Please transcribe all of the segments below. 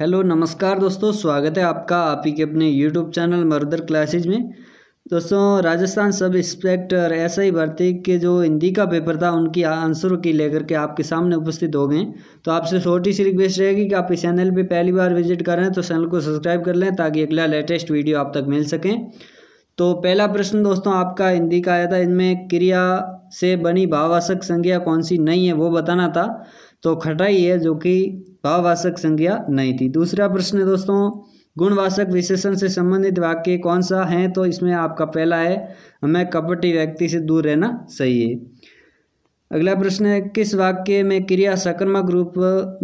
hello नमस्कार दोस्तों स्वागत है आपका आप ही के अपने यूट्यूब चैनल मर्दर क्लासेज में दोस्तों Rajasthan sub inspector S I भर्ती के जो हिंदी का पेपर था उनकी आंसरों की लेकर के आपके सामने उपस्थित हो गए तो आपसे छोटी सी रिक्वेस्ट रहेगी कि आप इस चैनल पे पहली बार विजिट कर रहे हैं तो चैनल को सब्सक्राइब कर लें ताकि अगला लेटेस्ट वीडियो आप तक मिल सकें तो पहला प्रश्न दोस्तों आपका हिंदी का आया था इनमें क्रिया से बनी भावाशक संज्ञा कौन सी नहीं है वो बताना था तो खटाई है जो कि भाववाचक संज्ञा नहीं थी दूसरा प्रश्न है दोस्तों गुणवाचक विशेषण से संबंधित वाक्य कौन सा है तो इसमें आपका पहला है हमें कपटी व्यक्ति से दूर रहना सही है अगला प्रश्न है किस वाक्य में क्रिया सकर्मक रूप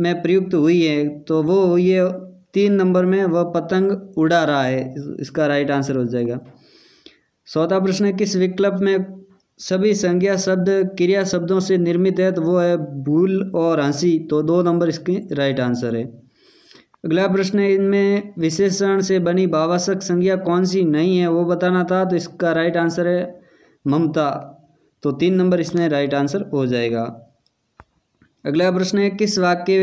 में प्रयुक्त हुई है तो वो ये तीन नंबर में वह पतंग उड़ा रहा है इसका राइट आंसर हो जाएगा चौथा प्रश्न है किस विकल्प में सभी संज्ञा शब्द क्रिया शब्दों से निर्मित है तो वो है भूल और हंसी तो दो नंबर इसके राइट आंसर है अगला प्रश्न है इनमें विशेषण से बनी भावाशक संज्ञा कौन सी नहीं है वो बताना था तो इसका राइट आंसर है ममता तो तीन नंबर इसमें राइट आंसर हो जाएगा अगला प्रश्न है किस वाक्य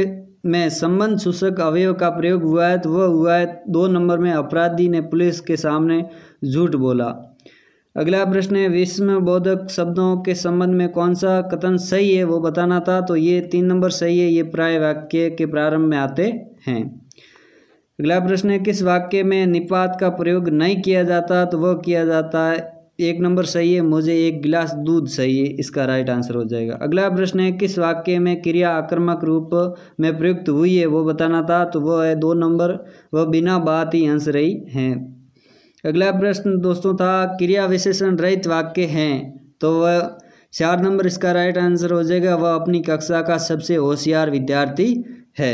में संबंध सूचक अवयव का प्रयोग हुआ है तो वह हुआ है दो नंबर में अपराधी ने पुलिस के सामने झूठ बोला अगला प्रश्न है विस्म बोधक शब्दों के संबंध में कौन सा कथन सही है वो बताना था तो ये तीन नंबर सही है ये प्राय वाक्य के प्रारंभ में आते हैं अगला प्रश्न है किस वाक्य में निपात का प्रयोग नहीं किया जाता तो वह किया जाता है एक नंबर सही है मुझे एक गिलास दूध सही है इसका राइट आंसर हो जाएगा अगला प्रश्न है किस वाक्य में क्रिया आक्रमक रूप में प्रयुक्त हुई है वो बताना था तो वो है दो नंबर वह बिना बात ही आंसर रही हैं अगला प्रश्न दोस्तों था क्रिया विशेषण रहित वाक्य हैं तो वह चार नंबर इसका राइट आंसर हो जाएगा वह अपनी कक्षा का सबसे होशियार विद्यार्थी है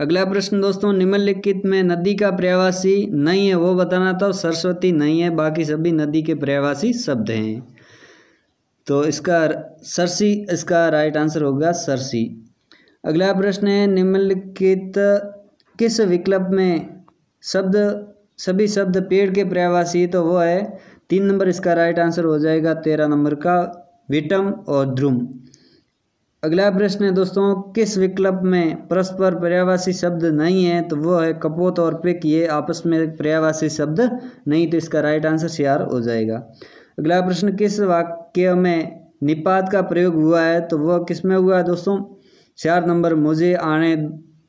अगला प्रश्न दोस्तों निम्नलिखित में नदी का प्रयावासी नहीं है वो बताना था सरस्वती नहीं है बाकी सभी नदी के प्रयावासी शब्द हैं तो इसका सरसी इसका राइट आंसर होगा सरसी अगला प्रश्न है निम्नलिखित किस विकल्प में शब्द सभी शब्द पेड़ के पर्यावासी तो वो है तीन नंबर इसका राइट आंसर हो जाएगा तेरह नंबर का विटम और ध्रुम अगला प्रश्न है दोस्तों किस विकल्प में परस्पर पर्यावासी शब्द नहीं है तो वो है कपोत और पिक ये आपस में पर्यावासी शब्द नहीं तो इसका राइट आंसर सियार हो जाएगा अगला प्रश्न किस वाक्य में निपात का प्रयोग हुआ है तो वह किस में हुआ है दोस्तों चार नंबर मुझे आने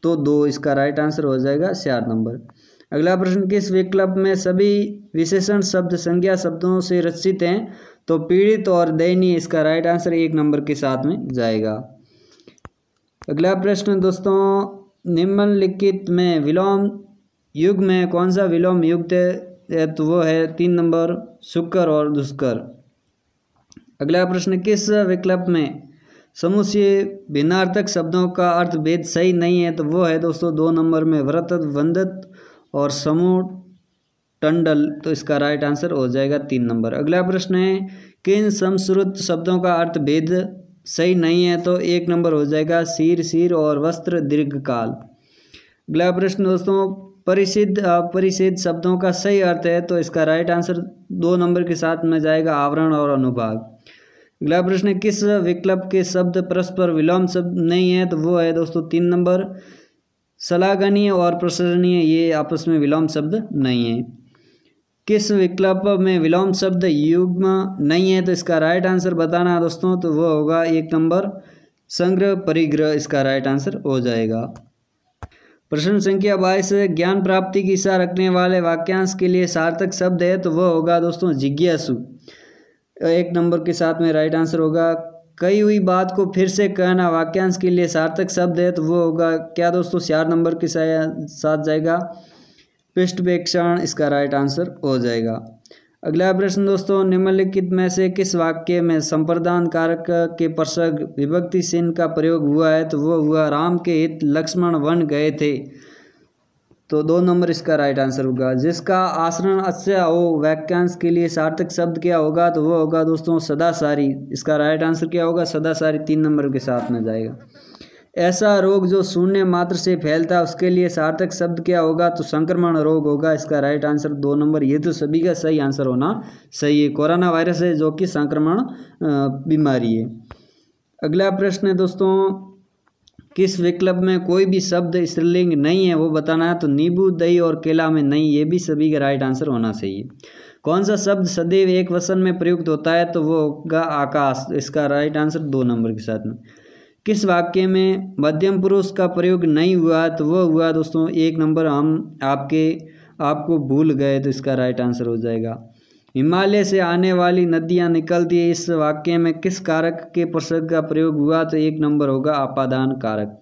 तो दो इसका राइट आंसर हो जाएगा चार नंबर अगला प्रश्न किस विकल्प में सभी विशेषण शब्द संज्ञा शब्दों से रचित हैं तो पीड़ित और दयनीय इसका राइट आंसर एक नंबर के साथ में जाएगा अगला प्रश्न दोस्तों निम्नलिखित में विलोम युग में कौन सा विलोम युक्त है तो वो है तीन नंबर शुक्र और दुष्कर अगला प्रश्न किस विकल्प में समुच्चय भिन्नार्थक शब्दों का अर्थ भेद सही नहीं है तो वो है दोस्तों दो नंबर में व्रत वंदत और समूह टंडल तो इसका राइट आंसर हो जाएगा तीन नंबर अगला प्रश्न है किन समश्रुत शब्दों का अर्थ भेद सही नहीं है तो एक नंबर हो जाएगा सिर सिर और वस्त्र दीर्घकाल अगला प्रश्न दोस्तों परिसिद्ध अपरिसिद्ध शब्दों का सही अर्थ है तो इसका राइट आंसर दो नंबर के साथ में जाएगा आवरण और अनुभाग अगला प्रश्न किस विकल्प के शब्द परस्पर विलोम शब्द नहीं है तो वो है दोस्तों तीन नंबर सलाघनीय और प्रशंसनीय ये आपस में विलोम शब्द नहीं है किस विकल्प में विलोम शब्द युग्म नहीं है तो इसका राइट आंसर बताना है दोस्तों तो वह होगा एक नंबर संग्रह परिग्रह इसका राइट आंसर हो जाएगा प्रश्न संख्या बाईस ज्ञान प्राप्ति की इच्छा रखने वाले वाक्यांश के लिए सार्थक शब्द है तो वह होगा दोस्तों जिज्ञासु एक नंबर के साथ में राइट आंसर होगा कही हुई बात को फिर से कहना वाक्यांश के लिए सार्थक शब्द है तो वो होगा क्या दोस्तों चार नंबर के साथ जाएगा पृष्ठपेक्षण इसका राइट आंसर हो जाएगा अगला प्रश्न दोस्तों निम्नलिखित में से किस वाक्य में संप्रदान कारक के प्रसंग विभक्ति चिन्ह का प्रयोग हुआ है तो वो हुआ राम के हित लक्ष्मण वन गए थे तो दो नंबर इसका राइट आंसर होगा जिसका आसरण अच्छा हो वाक्यांश के लिए सार्थक शब्द क्या होगा तो वो होगा दोस्तों सदासारी इसका राइट आंसर क्या होगा सदासारी तीन नंबर के साथ में जाएगा ऐसा रोग जो शून्य मात्र से फैलता है उसके लिए सार्थक शब्द क्या होगा तो संक्रमण रोग होगा इसका राइट आंसर दो नंबर ये तो सभी का सही आंसर होना सही है कोरोना वायरस है जो कि संक्रमण बीमारी है अगला प्रश्न है दोस्तों किस विकल्प में कोई भी शब्द स्त्रीलिंग नहीं है वो बताना है तो नींबू दही और केला में नहीं ये भी सभी का राइट आंसर होना चाहिए कौन सा शब्द सदैव एक वसन में प्रयुक्त होता है तो वो होगा आकाश इसका राइट आंसर दो नंबर के साथ में किस वाक्य में मध्यम पुरुष का प्रयोग नहीं हुआ तो वो हुआ दोस्तों एक नंबर हम आपके आपको भूल गए तो इसका राइट आंसर हो जाएगा हिमालय से आने वाली नदियाँ निकलती है इस वाक्य में किस कारक के प्रसंग का प्रयोग हुआ तो एक नंबर होगा आपादान कारक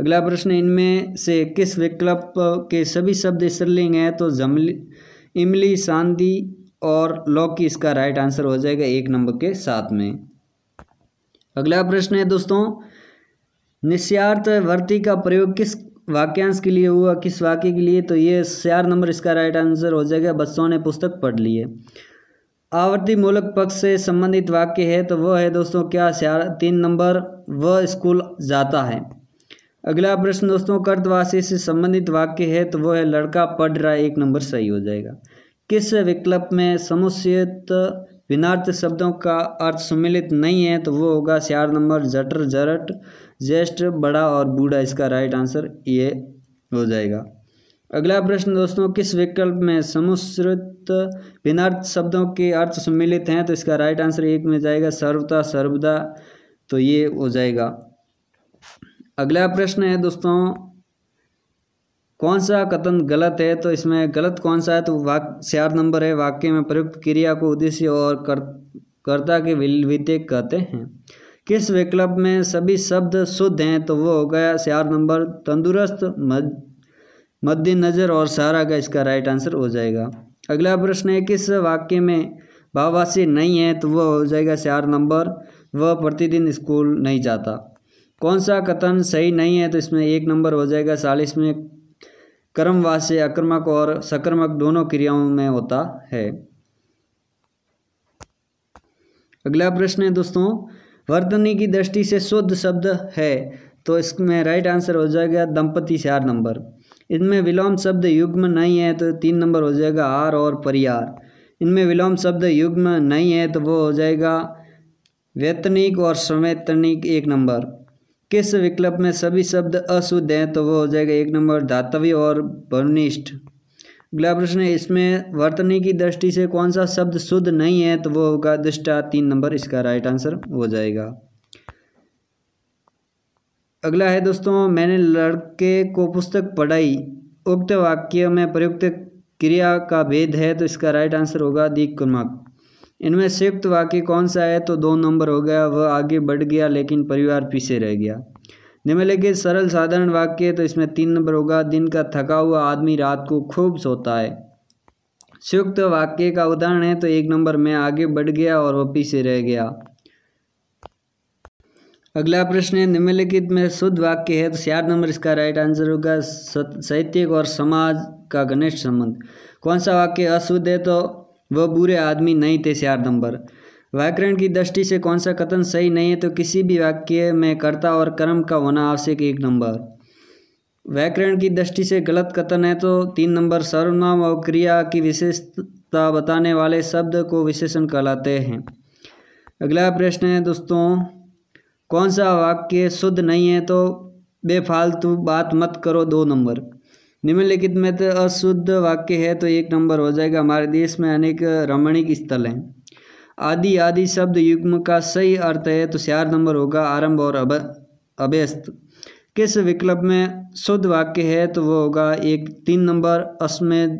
अगला प्रश्न इनमें से किस विकल्प के सभी शब्द स्त्रीलिंग हैं तो जमली इमली शांति और लौकी इसका राइट आंसर हो जाएगा एक नंबर के साथ में अगला प्रश्न है दोस्तों निस्यार्थ वर्ती का प्रयोग किस वाक्यांश के लिए हुआ किस वाक्य के लिए तो ये चार नंबर इसका राइट आंसर हो जाएगा बच्चों ने पुस्तक पढ़ ली है आवर्ती मूलक पक्ष से संबंधित वाक्य है तो वह है दोस्तों क्या चार तीन नंबर वह स्कूल जाता है अगला प्रश्न दोस्तों कर्तवासी से संबंधित वाक्य है तो वह है लड़का पढ़ रहा है एक नंबर सही हो जाएगा किस विकल्प में समुचित विनार्थ शब्दों का अर्थ सम्मिलित नहीं है तो वो होगा चार नंबर जटर जरट ज्येष्ठ बड़ा और बूढ़ा इसका राइट आंसर ये हो जाएगा अगला प्रश्न दोस्तों किस विकल्प में समुश्रित विनार्थ शब्दों के अर्थ सम्मिलित हैं तो इसका राइट आंसर एक में जाएगा सर्वता सर्वदा तो ये हो जाएगा अगला प्रश्न है दोस्तों कौन सा कथन गलत है तो इसमें गलत कौन सा है तो वाक चार नंबर है वाक्य में प्रयुक्त क्रिया को उद्देश्य और कर, कर्ता के विद्य कहते हैं किस विकल्प में सभी शब्द शुद्ध हैं तो वो हो गया चार नंबर तंदुरुस्त मध्य नज़र और सहारा का इसका राइट आंसर हो जाएगा अगला प्रश्न है किस वाक्य में भाववासी नहीं है तो वह हो जाएगा चार नंबर वह प्रतिदिन स्कूल नहीं जाता कौन सा कथन सही नहीं है तो इसमें एक नंबर हो जाएगा चालीस में कर्मवाद से आक्रमक और सकर्मक दोनों क्रियाओं में होता है अगला प्रश्न है दोस्तों वर्तनी की दृष्टि से शुद्ध शब्द है तो इसमें राइट आंसर हो जाएगा दंपति चार नंबर इनमें विलोम शब्द युग्म नहीं है तो तीन नंबर हो जाएगा आर और परियार इनमें विलोम शब्द युग्म नहीं है तो वो हो जाएगा वेतनिक और समेतनिक एक नंबर किस विकल्प में सभी शब्द अशुद्ध हैं तो वो हो जाएगा एक नंबर धातव्य और वर्णिष्ठ अगला प्रश्न है इसमें वर्तनी की दृष्टि से कौन सा शब्द शुद्ध नहीं है तो वो होगा दुष्टा तीन नंबर इसका राइट आंसर हो जाएगा अगला है दोस्तों मैंने लड़के को पुस्तक पढ़ाई उक्त वाक्य में प्रयुक्त क्रिया का भेद है तो इसका राइट आंसर होगा दी कुमार इनमें संयुक्त वाक्य कौन सा है तो दो नंबर हो गया वह आगे बढ़ गया लेकिन परिवार पीछे रह गया निम्नलिखित सरल साधारण वाक्य तो इसमें तीन नंबर होगा दिन का थका हुआ आदमी रात को खूब सोता है संयुक्त वाक्य का उदाहरण है तो एक नंबर में आगे बढ़ गया और वह पीछे रह गया अगला प्रश्न है निम्नलिखित में शुद्ध वाक्य है तो चार नंबर इसका राइट आंसर होगा साहित्यिक और समाज का घनिष्ठ संबंध कौन सा वाक्य अशुद्ध है तो वह बुरे आदमी नहीं थे चार नंबर व्याकरण की दृष्टि से कौन सा कथन सही नहीं है तो किसी भी वाक्य में कर्ता और कर्म का होना आवश्यक एक नंबर व्याकरण की दृष्टि से गलत कथन है तो तीन नंबर सर्वनाम और क्रिया की विशेषता बताने वाले शब्द को विशेषण कहलाते हैं अगला प्रश्न है दोस्तों कौन सा वाक्य शुद्ध नहीं है तो बेफालतू बात मत करो दो नंबर निम्नलिखित में तो अशुद्ध वाक्य है तो एक नंबर हो जाएगा हमारे देश में अनेक रमणीक स्थल हैं आदि आदि शब्द युग्म का सही अर्थ है तो चार नंबर होगा आरंभ और अब अभ्यस्त किस विकल्प में शुद्ध वाक्य है तो वो होगा एक तीन नंबर अश्वमेध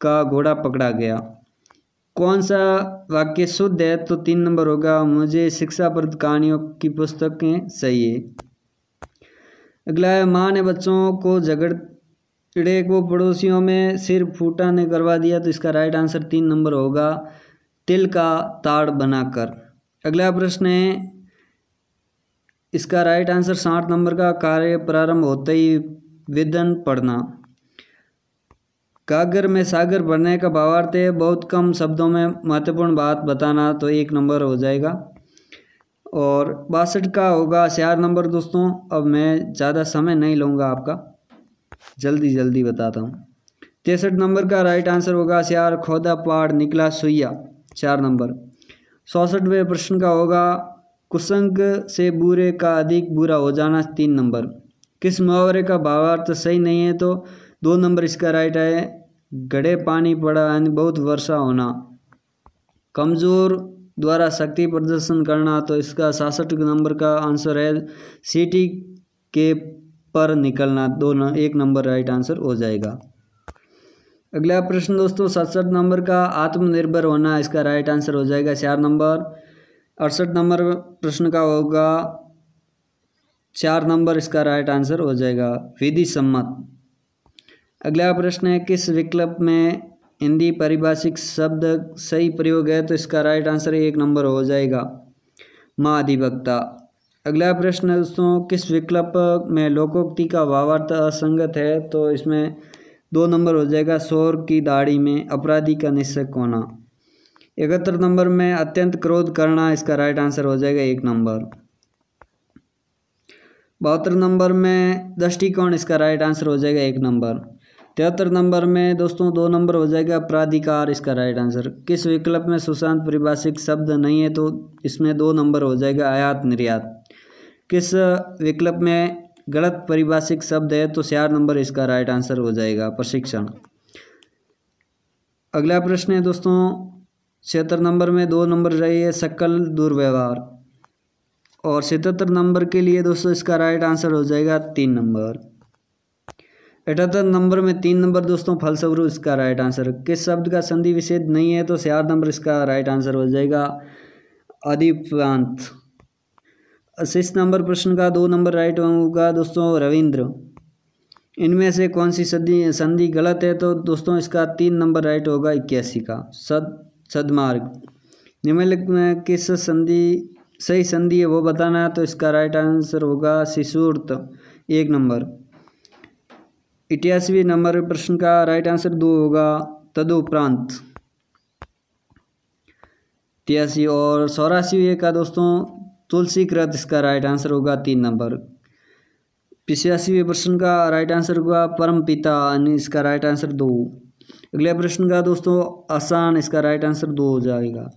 का घोड़ा पकड़ा गया कौन सा वाक्य शुद्ध है तो तीन नंबर होगा मुझे शिक्षाप्रद कहानियों की पुस्तकें सही है अगला है माँ ने बच्चों को झगड़ इड़े को पड़ोसियों में सिर फूटा ने करवा दिया तो इसका राइट आंसर तीन नंबर होगा तिल का ताड़ बनाकर अगला प्रश्न है इसका राइट आंसर साठ नंबर का कार्य प्रारंभ होते ही विदन पढ़ना कागर में सागर भरने का भावार्थ है बहुत कम शब्दों में महत्वपूर्ण बात बताना तो एक नंबर हो जाएगा और बासठ का होगा चार नंबर दोस्तों अब मैं ज़्यादा समय नहीं लूँगा आपका जल्दी जल्दी बताता हूँ तिरसठ नंबर का राइट आंसर होगा श्यार खोदा पहाड़ निकला सुइया चार नंबर चौसठवें प्रश्न का होगा कुसंग से बुरे का अधिक बुरा हो जाना तीन नंबर किस मुहावरे का भावार्थ सही नहीं है तो दो नंबर इसका राइट है गड़े पानी पड़ा यानी बहुत वर्षा होना कमज़ोर द्वारा शक्ति प्रदर्शन करना तो इसका सासठ नंबर का आंसर है सिटी के पर निकलना दो न, एक नंबर राइट आंसर हो जाएगा अगला प्रश्न दोस्तों सड़सठ नंबर का आत्मनिर्भर होना इसका राइट आंसर हो जाएगा चार नंबर अड़सठ नंबर प्रश्न का होगा चार नंबर इसका राइट आंसर हो जाएगा विधि सम्मत अगला प्रश्न है किस विकल्प में हिंदी परिभाषिक शब्द सही प्रयोग है तो इसका राइट आंसर एक नंबर हो जाएगा महाधिवक्ता अगला प्रश्न है दोस्तों किस विकल्प में लोकोक्ति का भावार्थ असंगत है तो इसमें दो नंबर हो जाएगा शोर की दाढ़ी में अपराधी का निश्चक होना इकहत्तर नंबर में अत्यंत क्रोध करना इसका राइट आंसर हो जाएगा एक नंबर बहत्तर नंबर में दृष्टिकोण इसका राइट आंसर हो जाएगा एक नंबर तिहत्तर नंबर में दोस्तों दो नंबर हो जाएगा प्राधिकार इसका राइट आंसर किस विकल्प में सुशांत परिभाषिक शब्द नहीं है तो इसमें दो नंबर हो जाएगा आयात निर्यात किस विकल्प में गलत परिभाषिक शब्द है तो चार नंबर इसका राइट आंसर हो जाएगा प्रशिक्षण अगला प्रश्न है दोस्तों छिहत्तर नंबर में दो नंबर रही है सकल दुर्व्यवहार और छिहत्तर नंबर के लिए दोस्तों इसका राइट आंसर हो जाएगा तीन नंबर अठहत्तर नंबर में तीन नंबर दोस्तों फलस्वरूप इसका राइट आंसर किस शब्द का संधि विषेद नहीं है तो चार नंबर इसका राइट आंसर हो जाएगा अधिप्रांत सिक्स नंबर प्रश्न का दो नंबर राइट होगा दोस्तों रविंद्र इनमें से कौन सी सदी संधि गलत है तो दोस्तों इसका तीन नंबर राइट होगा इक्यासी का सद सदमार्ग निम्नलिखित में किस संधि सही संधि है वो बताना है तो इसका राइट आंसर होगा शिशुर्त एक नंबर इटियासवीं नंबर प्रश्न का राइट आंसर दो होगा तदुपरांत तिरासी और चौरासी का दोस्तों तुलसी कृत इसका राइट आंसर होगा तीन नंबर पिछयासीवें प्रश्न का राइट आंसर होगा परम पिता यानी इसका राइट आंसर दो अगले प्रश्न का दोस्तों आसान इसका राइट आंसर दो हो जाएगा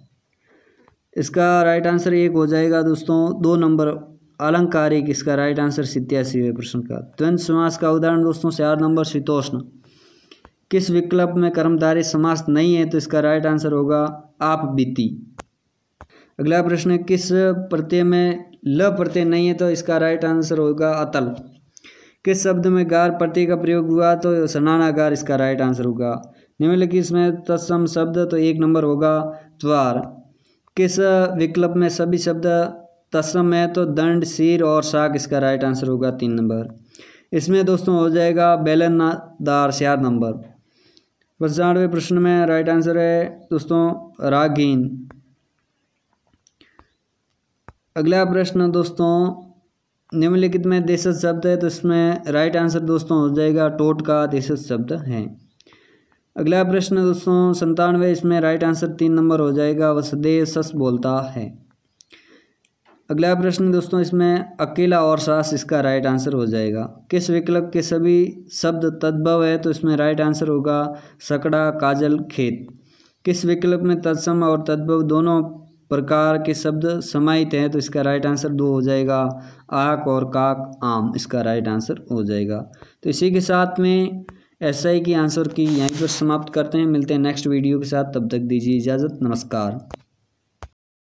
इसका राइट आंसर एक हो जाएगा दोस्तों दो नंबर आलंकारिक इसका राइट आंसर सितयासीवें प्रश्न का द्वंद समास का उदाहरण दोस्तों चार नंबर शीतोष्ण किस विकल्प में कर्मदारी समास नहीं है तो इसका राइट आंसर होगा आप बीती अगला प्रश्न है किस प्रत्यय में ल प्रत्यय नहीं है तो इसका राइट आंसर होगा अतल किस शब्द में गार प्रत्यय का प्रयोग हुआ तो सनानागार इसका राइट आंसर होगा निम्नलिखित में तत्सम शब्द तो एक नंबर होगा त्वार किस विकल्प में सभी शब्द तत्सम है तो दंड सिर और शाक इसका राइट आंसर होगा तीन नंबर इसमें दोस्तों हो जाएगा बेलनदार चार नंबर पचानवे प्रश्न में राइट आंसर है दोस्तों रागीन अगला प्रश्न दोस्तों निम्नलिखित में देशज शब्द है तो इसमें राइट आंसर दोस्तों हो जाएगा टोट का देशज शब्द है अगला प्रश्न दोस्तों संतानवे इसमें राइट आंसर तीन नंबर हो जाएगा वसुदेव सस बोलता है अगला प्रश्न दोस्तों इसमें अकेला और सास इसका राइट आंसर हो जाएगा किस विकल्प के सभी शब्द तद्भव है तो इसमें राइट आंसर होगा सकड़ा काजल खेत किस विकल्प में तत्सम और तद्भव दोनों प्रकार के शब्द समाहित हैं तो इसका राइट आंसर दो हो जाएगा आक और काक आम इसका राइट आंसर हो जाएगा तो इसी के साथ में ऐसा ही की आंसर की यहीं पर समाप्त करते हैं मिलते हैं नेक्स्ट वीडियो के साथ तब तक दीजिए इजाज़त नमस्कार